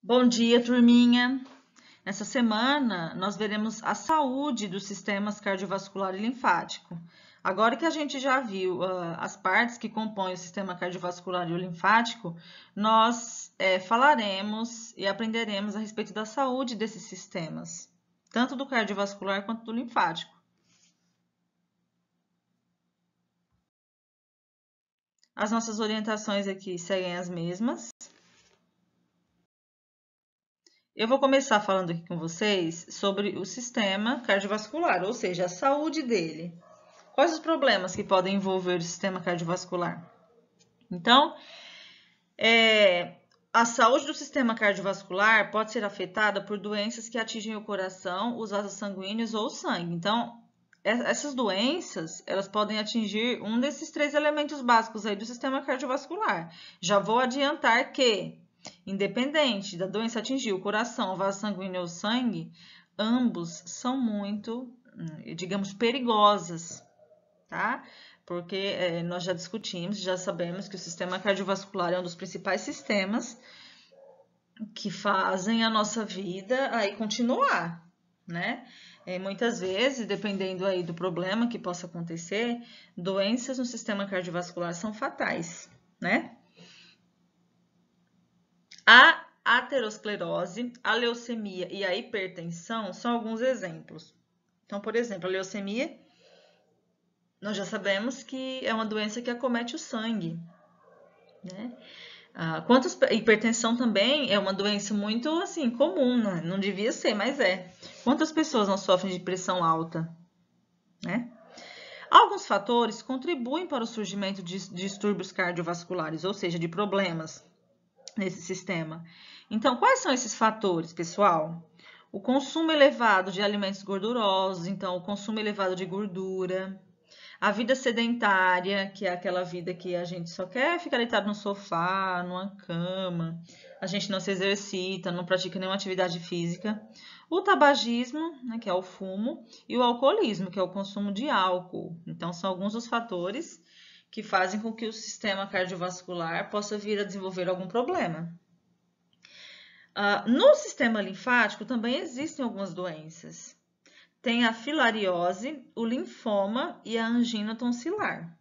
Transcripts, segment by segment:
Bom dia, turminha! Nessa semana, nós veremos a saúde dos sistemas cardiovascular e linfático. Agora que a gente já viu uh, as partes que compõem o sistema cardiovascular e o linfático, nós é, falaremos e aprenderemos a respeito da saúde desses sistemas, tanto do cardiovascular quanto do linfático. As nossas orientações aqui seguem as mesmas. Eu vou começar falando aqui com vocês sobre o sistema cardiovascular, ou seja, a saúde dele. Quais os problemas que podem envolver o sistema cardiovascular? Então, é, a saúde do sistema cardiovascular pode ser afetada por doenças que atingem o coração, os vasos sanguíneos ou o sangue. Então, é, essas doenças, elas podem atingir um desses três elementos básicos aí do sistema cardiovascular. Já vou adiantar que Independente da doença atingir o coração, o vaso sanguíneo ou o sangue, ambos são muito, hum, digamos, perigosas, tá? Porque é, nós já discutimos, já sabemos que o sistema cardiovascular é um dos principais sistemas que fazem a nossa vida aí continuar, né? E muitas vezes, dependendo aí do problema que possa acontecer, doenças no sistema cardiovascular são fatais, né? A aterosclerose, a leucemia e a hipertensão são alguns exemplos. Então, por exemplo, a leucemia, nós já sabemos que é uma doença que acomete o sangue. Né? Ah, quantos, hipertensão também é uma doença muito assim comum, né? não devia ser, mas é. Quantas pessoas não sofrem de pressão alta? Né? Alguns fatores contribuem para o surgimento de distúrbios cardiovasculares, ou seja, de problemas nesse sistema. Então, quais são esses fatores, pessoal? O consumo elevado de alimentos gordurosos, então o consumo elevado de gordura, a vida sedentária, que é aquela vida que a gente só quer ficar deitado no sofá, numa cama, a gente não se exercita, não pratica nenhuma atividade física. O tabagismo, né, que é o fumo, e o alcoolismo, que é o consumo de álcool. Então, são alguns dos fatores que fazem com que o sistema cardiovascular possa vir a desenvolver algum problema. Uh, no sistema linfático também existem algumas doenças. Tem a filariose, o linfoma e a angina tonsilar.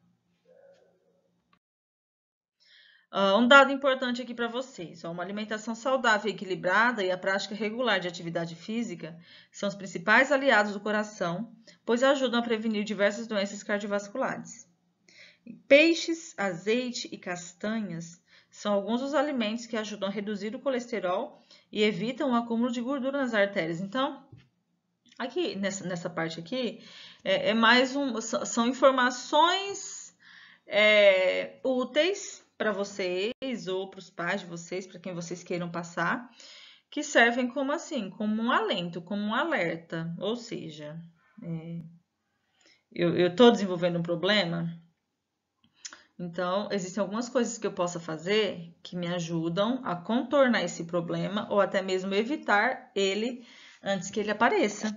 Uh, um dado importante aqui para vocês: ó, uma alimentação saudável e equilibrada e a prática regular de atividade física são os principais aliados do coração, pois ajudam a prevenir diversas doenças cardiovasculares. Peixes, azeite e castanhas são alguns dos alimentos que ajudam a reduzir o colesterol e evitam o acúmulo de gordura nas artérias. Então, aqui nessa, nessa parte aqui, é, é mais um, são informações é, úteis para vocês ou para os pais de vocês, para quem vocês queiram passar, que servem como assim, como um alento, como um alerta. Ou seja, é, eu estou desenvolvendo um problema, então, existem algumas coisas que eu possa fazer que me ajudam a contornar esse problema ou até mesmo evitar ele antes que ele apareça,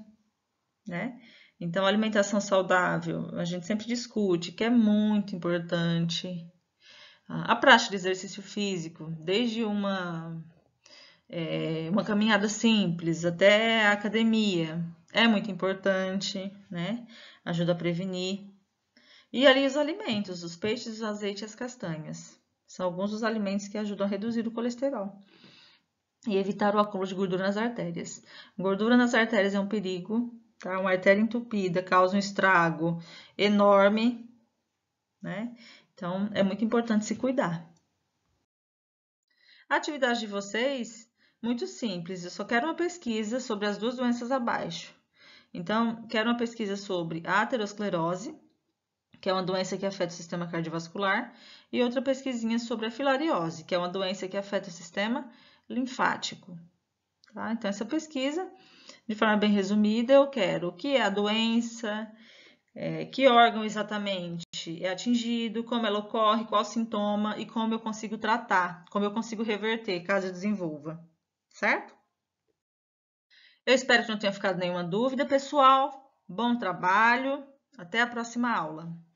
né? Então, alimentação saudável, a gente sempre discute que é muito importante. A prática de exercício físico, desde uma, é, uma caminhada simples até a academia, é muito importante, né? Ajuda a prevenir e ali os alimentos, os peixes, o azeite, e as castanhas. São alguns dos alimentos que ajudam a reduzir o colesterol e evitar o acúmulo de gordura nas artérias. Gordura nas artérias é um perigo, tá? Uma artéria entupida causa um estrago enorme, né? Então, é muito importante se cuidar. A atividade de vocês, muito simples. Eu só quero uma pesquisa sobre as duas doenças abaixo. Então, quero uma pesquisa sobre a aterosclerose, que é uma doença que afeta o sistema cardiovascular, e outra pesquisinha sobre a filariose, que é uma doença que afeta o sistema linfático. Tá? Então, essa pesquisa, de forma bem resumida, eu quero o que é a doença, é, que órgão exatamente é atingido, como ela ocorre, qual sintoma e como eu consigo tratar, como eu consigo reverter caso eu desenvolva, certo? Eu espero que não tenha ficado nenhuma dúvida, pessoal. Bom trabalho, até a próxima aula.